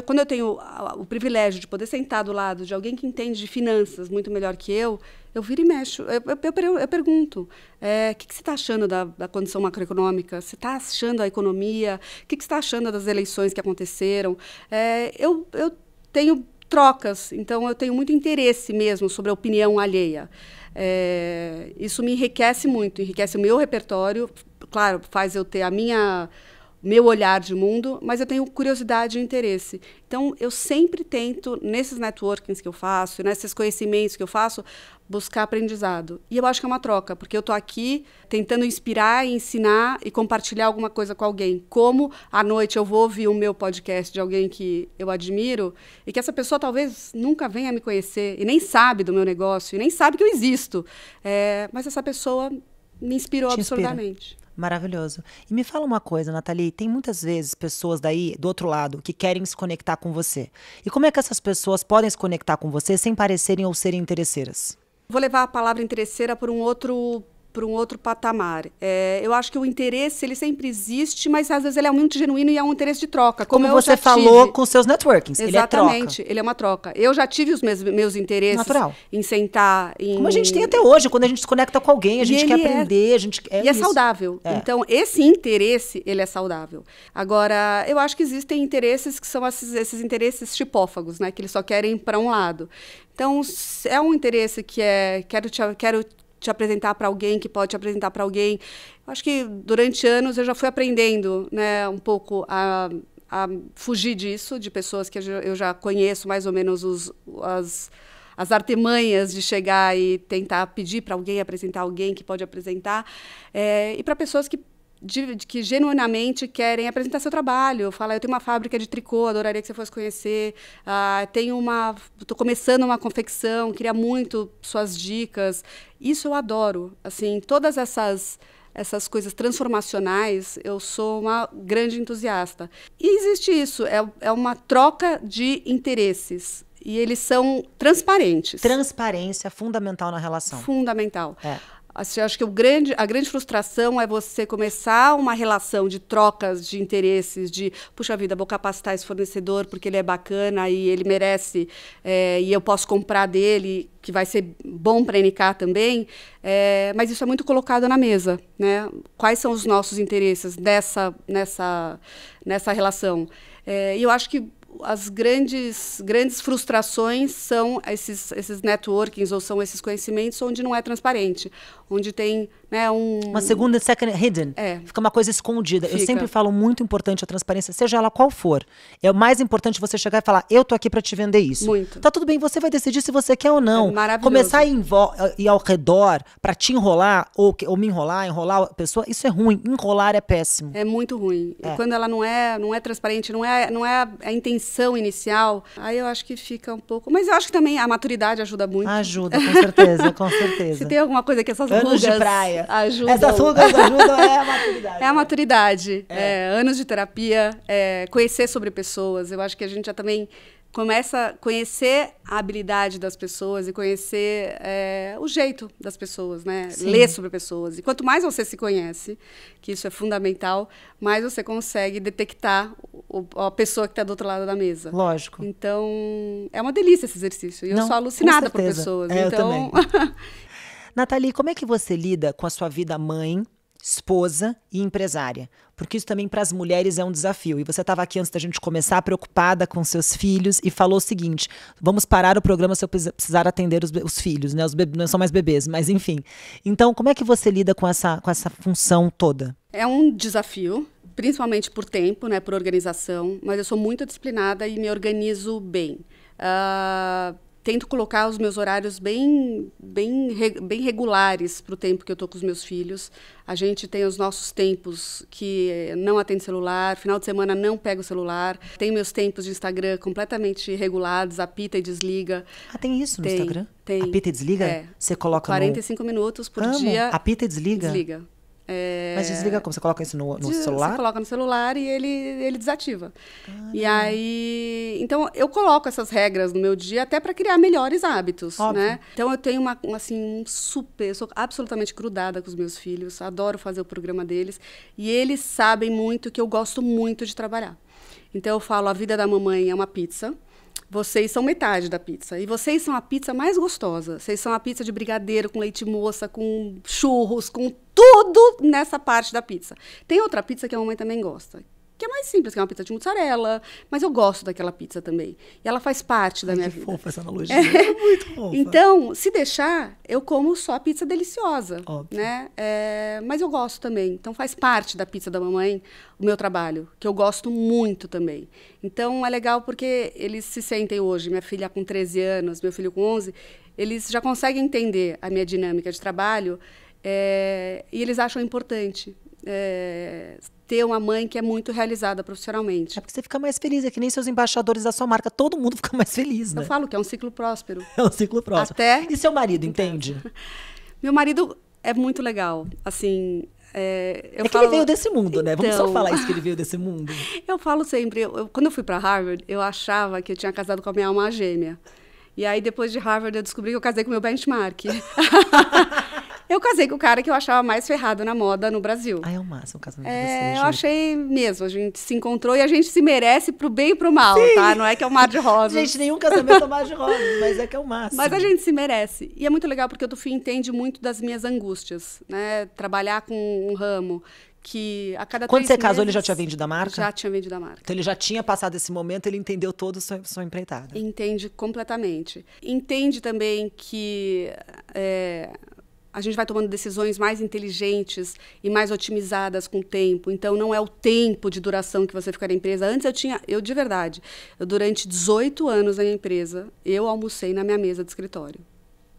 quando eu tenho o privilégio de poder sentar do lado de alguém que entende de finanças muito melhor que eu, eu viro e mexo. Eu, eu, eu pergunto: é, o é, que, que, você está achando da, da, condição macroeconômica? Você está achando a economia? O que, que, você está achando das eleições que aconteceram? É, eu, eu tenho trocas, então eu tenho muito interesse mesmo sobre a opinião alheia. É, isso me enriquece muito, enriquece o meu repertório, claro, faz eu ter a minha meu olhar de mundo, mas eu tenho curiosidade e interesse. Então, eu sempre tento, nesses networkings que eu faço, nesses conhecimentos que eu faço, buscar aprendizado. E eu acho que é uma troca, porque eu estou aqui tentando inspirar, ensinar e compartilhar alguma coisa com alguém. Como à noite eu vou ouvir o meu podcast de alguém que eu admiro e que essa pessoa talvez nunca venha me conhecer e nem sabe do meu negócio e nem sabe que eu existo. É, mas essa pessoa me inspirou Te absurdamente. Inspira. Maravilhoso. E me fala uma coisa, Nathalie, tem muitas vezes pessoas daí do outro lado que querem se conectar com você. E como é que essas pessoas podem se conectar com você sem parecerem ou serem interesseiras? Vou levar a palavra interesseira por um outro para um outro patamar. É, eu acho que o interesse ele sempre existe, mas às vezes ele é muito genuíno e é um interesse de troca. Como, como você falou tive. com seus networkings, exatamente. Ele é, troca. ele é uma troca. Eu já tive os meus, meus interesses Natural. em sentar, em... como a gente tem até hoje, quando a gente se conecta com alguém, a é gente quer aprender, é... a gente é e é saudável. É. Então esse interesse ele é saudável. Agora eu acho que existem interesses que são esses, esses interesses tipófagos, né? Que eles só querem para um lado. Então, é um interesse que é quero te, quero te apresentar para alguém, que pode te apresentar para alguém. Eu acho que durante anos eu já fui aprendendo, né, um pouco a, a fugir disso, de pessoas que eu já conheço mais ou menos os, as, as artimanhas de chegar e tentar pedir para alguém apresentar alguém que pode apresentar, é, e para pessoas que de, de, que genuinamente querem apresentar seu trabalho. falo eu tenho uma fábrica de tricô, adoraria que você fosse conhecer. Ah, tenho uma, estou começando uma confecção, queria muito suas dicas. Isso eu adoro. Assim, todas essas essas coisas transformacionais, eu sou uma grande entusiasta. E existe isso, é, é uma troca de interesses. E eles são transparentes. Transparência é fundamental na relação. Fundamental. É. Assim, acho que o grande, a grande frustração é você começar uma relação de trocas de interesses, de, puxa vida, vou capacitar esse fornecedor porque ele é bacana e ele merece, é, e eu posso comprar dele, que vai ser bom para a NK também, é, mas isso é muito colocado na mesa. Né? Quais são os nossos interesses nessa, nessa, nessa relação? Eh, e é, eu acho que as grandes, grandes frustrações são esses, esses networkings ou são esses conhecimentos onde não é transparente, onde tem né, um... Uma segunda, second, hidden. É. Fica uma coisa escondida. Fica. Eu sempre falo muito importante a transparência, seja ela qual for. É o mais importante você chegar e falar, eu tô aqui para te vender isso. Muito. Tá tudo bem, você vai decidir se você quer ou não. É maravilhoso. Começar a ir ao redor para te enrolar, ou, ou me enrolar, enrolar a pessoa, isso é ruim. Enrolar é péssimo. É muito ruim. É. E quando ela não é, não é transparente, não é, não é a intenção inicial, aí eu acho que fica um pouco... Mas eu acho que também a maturidade ajuda muito. Ajuda, com certeza, com certeza. se tem alguma coisa que essas é anos de praia. Ajudam. Essas rugas ajudam é a maturidade. É a maturidade. É. É, anos de terapia, é, conhecer sobre pessoas. Eu acho que a gente já também começa a conhecer a habilidade das pessoas e conhecer é, o jeito das pessoas, né? Sim. Ler sobre pessoas. E quanto mais você se conhece, que isso é fundamental, mais você consegue detectar o, a pessoa que está do outro lado da mesa. Lógico. Então, é uma delícia esse exercício. E eu sou alucinada por pessoas. É, então, Nathalie, como é que você lida com a sua vida mãe, esposa e empresária? Porque isso também para as mulheres é um desafio. E você estava aqui antes da gente começar preocupada com seus filhos e falou o seguinte: vamos parar o programa se eu precisar atender os, os filhos, né? Os não são mais bebês, mas enfim. Então, como é que você lida com essa, com essa função toda? É um desafio, principalmente por tempo, né? Por organização. Mas eu sou muito disciplinada e me organizo bem. Uh, tento colocar os meus horários bem, bem, bem regulares para o tempo que eu estou com os meus filhos. A gente tem os nossos tempos que eh, não atende celular, final de semana não pego o celular. Tem meus tempos de Instagram completamente regulados, apita e desliga. Ah, tem isso tem, no Instagram? Tem. Apita e desliga? É. Você coloca 45 no... minutos por Amo. dia. Apita e desliga? Desliga. É... Mas desliga como? Você coloca isso no, no celular? Você coloca no celular e ele, ele desativa. e aí. Então, eu coloco essas regras no meu dia até para criar melhores hábitos, Óbvio. né? Então, eu tenho uma, uma, assim, um super. Eu sou absolutamente grudada com os meus filhos, adoro fazer o programa deles. E eles sabem muito que eu gosto muito de trabalhar. Então, eu falo: a vida da mamãe é uma pizza. Vocês são metade da pizza. E vocês são a pizza mais gostosa. Vocês são a pizza de brigadeiro, com leite moça, com churros, com tudo nessa parte da pizza. Tem outra pizza que a mamãe também gosta, que é mais simples, que é uma pizza de mozzarella, mas eu gosto daquela pizza também. E ela faz parte da Ai, minha que vida. fofa essa analogia. É. é. Muito fofa. Então, se deixar, eu como só a pizza deliciosa, Óbvio. né? É, mas eu gosto também. Então faz parte da pizza da mamãe o meu trabalho, que eu gosto muito também. Então é legal porque eles se sentem hoje, minha filha com 13 anos, meu filho com 11, eles já conseguem entender a minha dinâmica de trabalho é, e eles acham importante. É, ter uma mãe que é muito realizada profissionalmente. É porque você fica mais feliz, é que nem seus embaixadores da sua marca, todo mundo fica mais feliz, né? Eu falo que é um ciclo próspero. É um ciclo próspero. Até... E seu marido, entende? Meu marido é muito legal, assim... É, eu é que falo... ele veio desse mundo, né? Então... Vamos só então. falar isso, que ele veio desse mundo. eu falo sempre, eu, quando eu fui para Harvard, eu achava que eu tinha casado com a minha alma gêmea. E aí, depois de Harvard, eu descobri que eu casei com meu benchmark. Eu casei com o cara que eu achava mais ferrado na moda no Brasil. Ah, é o máximo o casamento é, de vocês. Eu achei mesmo. A gente se encontrou e a gente se merece pro bem e pro mal, Sim. tá? Não é que é o mar de rosas. gente, nenhum casamento é o mar de rosas, mas é que é o máximo. Mas a gente se merece. E é muito legal porque o Tufi entende muito das minhas angústias, né? Trabalhar com um ramo que a cada Quando você meses, casou, ele já tinha vendido a marca? Já tinha vendido a marca. Então ele já tinha passado esse momento, ele entendeu todo o seu, sua Entende completamente. Entende também que é, a gente vai tomando decisões mais inteligentes e mais otimizadas com o tempo. Então, não é o tempo de duração que você fica na empresa. Antes eu tinha, eu de verdade, eu, durante 18 anos na minha empresa, eu almocei na minha mesa de escritório.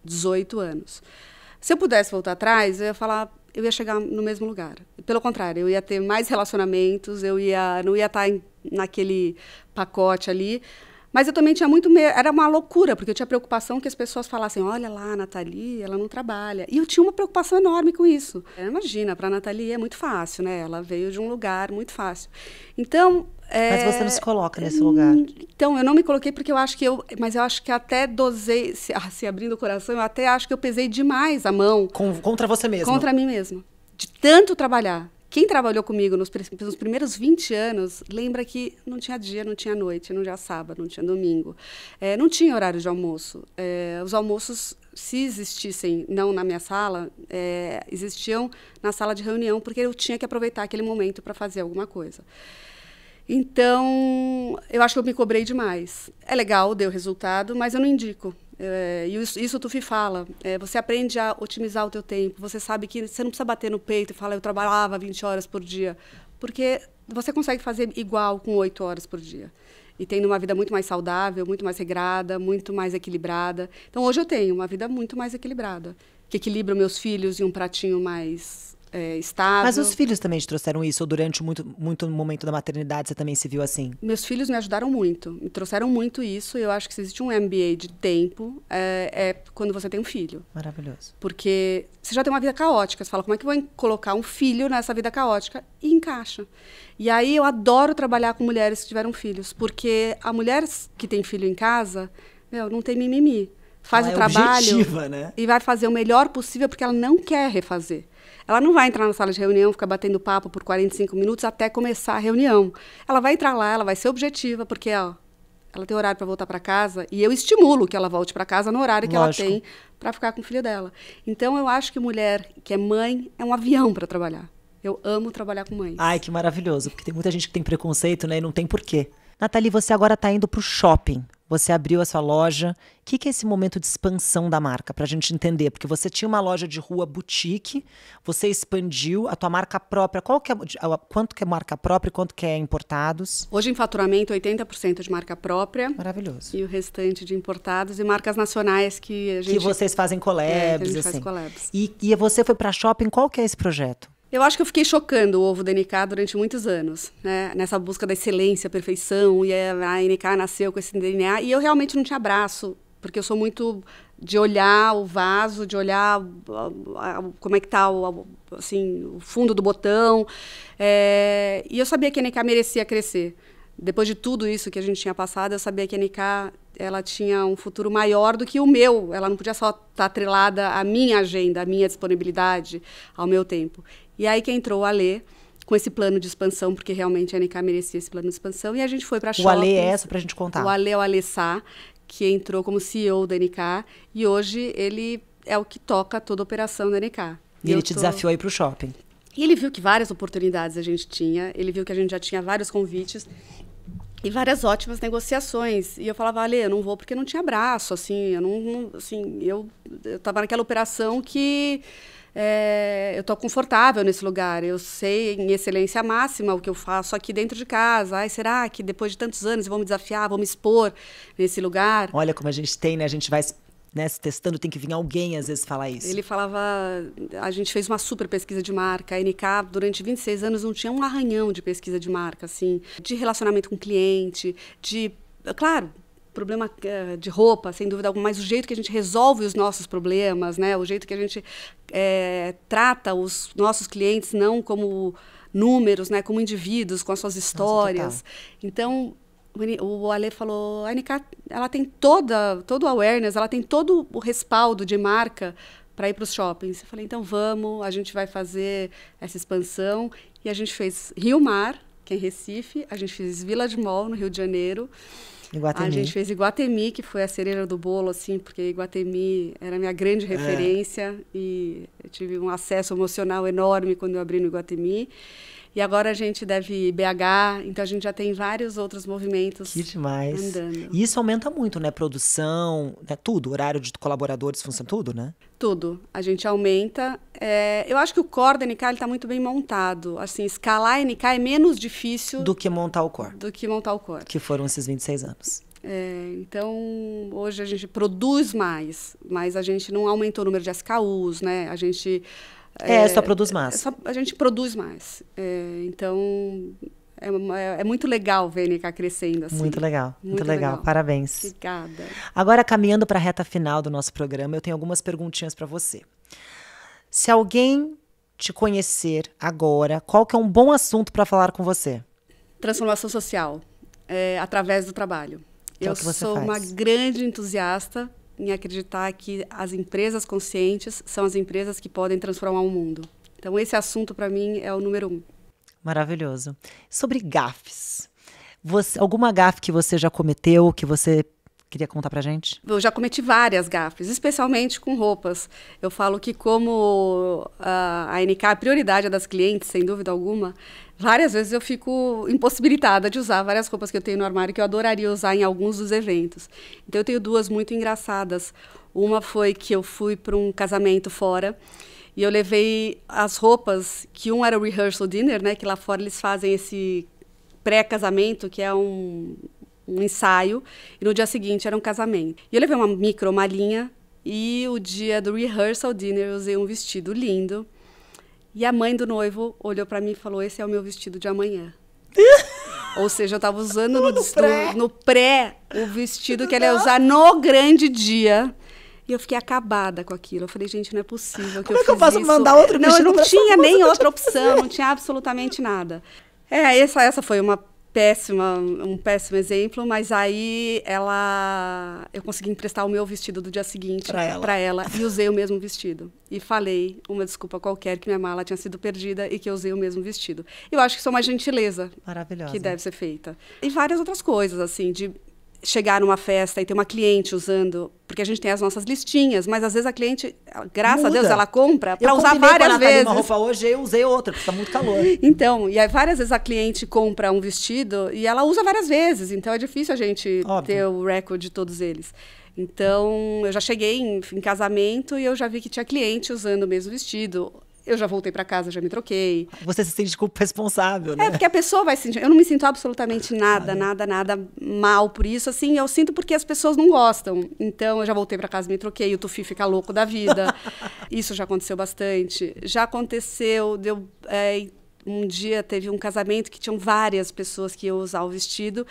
18 anos. Se eu pudesse voltar atrás, eu ia falar, eu ia chegar no mesmo lugar. Pelo contrário, eu ia ter mais relacionamentos, eu ia, não ia estar em, naquele pacote ali. Mas eu também tinha muito medo, era uma loucura, porque eu tinha preocupação que as pessoas falassem: olha lá, a Nathalie, ela não trabalha. E eu tinha uma preocupação enorme com isso. Imagina, para a Nathalie é muito fácil, né? Ela veio de um lugar muito fácil. Então, é... Mas você não se coloca nesse lugar. Hum, então, eu não me coloquei porque eu acho que eu. Mas eu acho que até dosei, se, ah, se abrindo o coração, eu até acho que eu pesei demais a mão. Com, contra você mesma? Contra mim mesma. De tanto trabalhar. Quem trabalhou comigo nos, nos, primeiros 20 anos lembra que não tinha dia, não tinha noite, não tinha sábado, não tinha domingo, é, não tinha horário de almoço. É, os almoços, se existissem não na minha sala, é, existiam na sala de reunião, porque eu tinha que aproveitar aquele momento para fazer alguma coisa. Então, eu acho que eu me cobrei demais. É legal, deu resultado, mas eu não indico. É, e isso, isso o Tufi fala. É, você aprende a otimizar o teu tempo. Você sabe que você não precisa bater no peito e falar eu trabalhava 20 horas por dia. Porque você consegue fazer igual com 8 horas por dia. E tendo uma vida muito mais saudável, muito mais regrada, muito mais equilibrada. Então hoje eu tenho uma vida muito mais equilibrada. Que equilibra meus filhos em um pratinho mais é, estável. Mas os filhos também te trouxeram isso? Ou durante muito, muito momento da maternidade você também se viu assim? Meus filhos me ajudaram muito. Me trouxeram muito isso. Eu acho que se existe um MBA de tempo, é, é quando você tem um filho. Maravilhoso. Porque você já tem uma vida caótica. Você fala, como é que eu vou colocar um filho nessa vida caótica? E encaixa. E aí eu adoro trabalhar com mulheres que tiveram filhos. Porque a mulher que tem filho em casa, meu, não tem mimimi faz ela o é trabalho objetiva, né? e vai fazer o melhor possível porque ela não quer refazer. Ela não vai entrar na sala de reunião, ficar batendo papo por 45 minutos até começar a reunião. Ela vai entrar lá, ela vai ser objetiva, porque ó, ela tem horário para voltar para casa e eu estimulo que ela volte para casa no horário que Lógico. ela tem para ficar com o filho dela. Então eu acho que mulher que é mãe é um avião para trabalhar. Eu amo trabalhar com mães. Ai, que maravilhoso, porque tem muita gente que tem preconceito, né, e não tem porquê. Nathalie, você agora está indo para o shopping você abriu a sua loja. O que, que é esse momento de expansão da marca, para a gente entender? Porque você tinha uma loja de rua boutique, você expandiu a tua marca própria. Qual que é, quanto que é marca própria e quanto que é importados? Hoje em faturamento, 80% de marca própria. Maravilhoso. E o restante de importados e marcas nacionais que a gente... Que vocês fazem collabs, é, que a gente assim. faz collabs. E, e você foi para shopping, qual que é esse projeto? Eu acho que eu fiquei chocando o ovo da NK durante muitos anos, né? Nessa busca da excelência, perfeição, e a NK nasceu com esse DNA, e eu realmente não te abraço, porque eu sou muito de olhar o vaso, de olhar ah, ah, como é que está o, assim, o fundo do botão. É, e eu sabia que a NK merecia crescer. Depois de tudo isso que a gente tinha passado, eu sabia que a NK ela tinha um futuro maior do que o meu. Ela não podia só estar atrelada à minha agenda, à minha disponibilidade, ao meu tempo. E aí que entrou o Alê com esse plano de expansão, porque realmente a NK merecia esse plano de expansão. E a gente foi para a O Alê é essa para a gente contar. O Alê é o Alê Sá, que entrou como CEO da NK. E hoje ele é o que toca toda a operação da NK. E, e ele te tô... desafiou aí para o shopping. E ele viu que várias oportunidades a gente tinha. Ele viu que a gente já tinha vários convites e várias ótimas negociações. E eu falava, Ale, eu não vou porque não tinha braço, assim, eu não, não assim, eu, eu tava naquela operação que é, eu estou confortável nesse lugar, eu sei em excelência máxima o que eu faço aqui dentro de casa. Ai, será que depois de tantos anos vão me desafiar, vão me expor nesse lugar? Olha como a gente tem, né? A gente vai né, se testando, tem que vir alguém às vezes falar isso. Ele falava, a gente fez uma super pesquisa de marca, a NK durante 26 anos não tinha um arranhão de pesquisa de marca, assim, de relacionamento com cliente, de, claro, problema eh, de roupa, sem dúvida alguma, mas o jeito que a gente resolve os nossos problemas, né? o jeito que a gente é, trata os nossos clientes não como números, né? como indivíduos, com as suas histórias. Nossa, então, o Ale falou, a NK, ela tem toda, todo o awareness, ela tem todo o respaldo de marca para ir para os shoppings. Eu falei, então vamos, a gente vai fazer essa expansão. E a gente fez Rio Mar, que é em Recife, a gente fez Vila de Mol, no Rio de Janeiro, Iguatemi. A gente fez Iguatemi, que foi a cereja do bolo, assim, porque Iguatemi era minha grande é. referência é. e eu tive um acesso emocional enorme quando eu abri no Iguatemi. E agora a gente deve BH, então a gente já tem vários outros movimentos. Que demais. Andando. E isso aumenta muito, né? Produção, né? tudo, horário de colaboradores, funciona tudo, né? Tudo. A gente aumenta. É... eu acho que o core da NK está muito bem montado. Assim, escalar a NK é menos difícil. Do que montar o core. Do que montar o core. Que foram esses 26 anos. É, então, hoje a gente produz mais, mas a gente não aumentou o número de SKUs, né? A gente é, é só produz mais. Só, a gente produz mais. É, então, é, é, muito legal ver a NK crescendo assim. Muito legal, muito, muito legal. legal. Parabéns. Obrigada. Agora, caminhando para a reta final do nosso programa, eu tenho algumas perguntinhas para você. Se alguém te conhecer agora, qual que é um bom assunto para falar com você? Transformação social, é, através do trabalho. Então, eu sou faz? uma grande entusiasta em acreditar que as empresas conscientes são as empresas que podem transformar o mundo. Então, esse assunto, para mim, é o número um. Maravilhoso. Sobre gafes. Você, alguma gafe que você já cometeu, que você queria contar pra gente? Eu já cometi várias gafes, especialmente com roupas. Eu falo que como ah, a, a NK, é a prioridade é das clientes, sem dúvida alguma, várias vezes eu fico impossibilitada de usar várias roupas que eu tenho no armário que eu adoraria usar em alguns dos eventos. Então eu tenho duas muito engraçadas. Uma foi que eu fui para um casamento fora e eu levei as roupas que um era o rehearsal dinner, né, que lá fora eles fazem esse pré-casamento, que é um um ensaio, e no dia seguinte era um casamento. E eu levei uma micro, uma linha, e o dia do rehearsal dinner eu usei um vestido lindo. E a mãe do noivo olhou para mim e falou: Esse é o meu vestido de amanhã. Ou seja, eu estava usando no, no, pré. No, pré. o vestido que ela ia usar no grande dia. E eu fiquei acabada com aquilo. Eu falei, gente, não é possível que Como eu é que eu posso isso? mandar outro Não, eu não tinha nem outra opção, não tinha absolutamente nada. É, essa, essa foi uma péssima, um péssimo exemplo, mas aí ela eu consegui emprestar o meu vestido do dia seguinte para ela. ela e usei o mesmo vestido. E falei uma desculpa qualquer que minha mala tinha sido perdida e que eu usei o mesmo vestido. Eu acho que isso é uma gentileza que deve ser feita. E várias outras coisas assim, de chegar numa festa e ter uma cliente usando, porque a gente tem as nossas listinhas, mas às vezes a cliente, graças Muda. a Deus, ela compra para usar várias com a vezes. Eu uma roupa hoje eu usei outra, porque está muito calor. Então, e aí várias vezes a cliente compra um vestido e ela usa várias vezes, então é difícil a gente Óbvio. ter o recorde de todos eles. Então, eu já cheguei em, em casamento e eu já vi que tinha cliente usando o mesmo vestido eu já voltei para casa, já me troquei. Você se sente culpa responsável, né? É, porque a pessoa vai sentir. Eu não me sinto absolutamente nada, ah, nada, nada mal por isso. Assim, eu sinto porque as pessoas não gostam. Então, eu já voltei para casa, me troquei. O Tufi fica louco da vida. isso já aconteceu bastante. Já aconteceu, deu. É, um dia teve um casamento que tinham várias pessoas que iam usar o vestido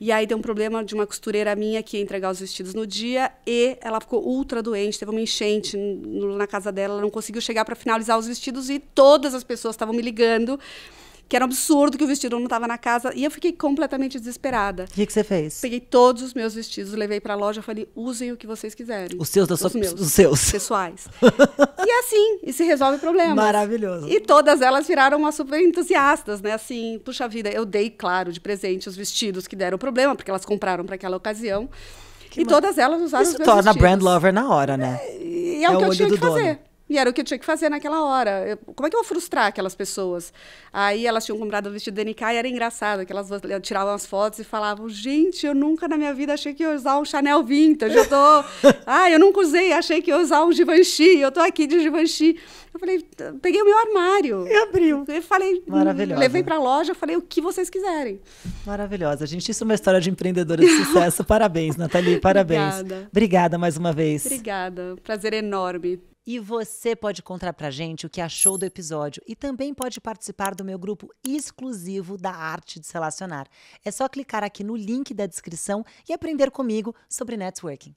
e aí deu um problema de uma costureira minha que ia entregar os vestidos no dia e ela ficou ultra doente, teve uma enchente na casa dela, ela não conseguiu chegar para finalizar os vestidos e todas as pessoas estavam me ligando que era um absurdo que o vestido não estava na casa. E eu fiquei completamente desesperada. O que, que, você fez? Peguei todos os meus vestidos, levei para a loja, falei, usem o que vocês quiserem. Os seus da sua... Os meus. Os seus. Pessoais. e assim, e se resolve o problema. Maravilhoso. E todas elas viraram uma super entusiastas, né? Assim, puxa vida, eu dei, claro, de presente os vestidos que deram problema, porque elas compraram para aquela ocasião. Que e mar... todas elas usaram Isso torna vestidos. brand lover na hora, né? É, e é, é o que eu tinha que dono. fazer. E era o que eu tinha que fazer naquela hora. Eu, como é que eu vou frustrar aquelas pessoas? Aí elas tinham comprado o vestido DNK e era engraçado, que elas tiravam as fotos e falavam: gente, eu nunca na minha vida achei que ia usar um Chanel Vintage. Eu tô. ah, eu nunca usei, achei que ia usar um Givenchy, eu tô aqui de Givenchy. Eu falei, peguei o meu armário. E abriu. Eu falei, Maravilhosa. levei para a loja, falei o que vocês quiserem. Maravilhosa. Gente, isso é uma história de empreendedora de sucesso. parabéns, Nathalie, parabéns. Obrigada. Obrigada mais uma vez. Obrigada. Prazer enorme. E você pode contar pra gente o que achou do episódio e também pode participar do meu grupo exclusivo da Arte de Se Relacionar. É só clicar aqui no link da descrição e aprender comigo sobre networking.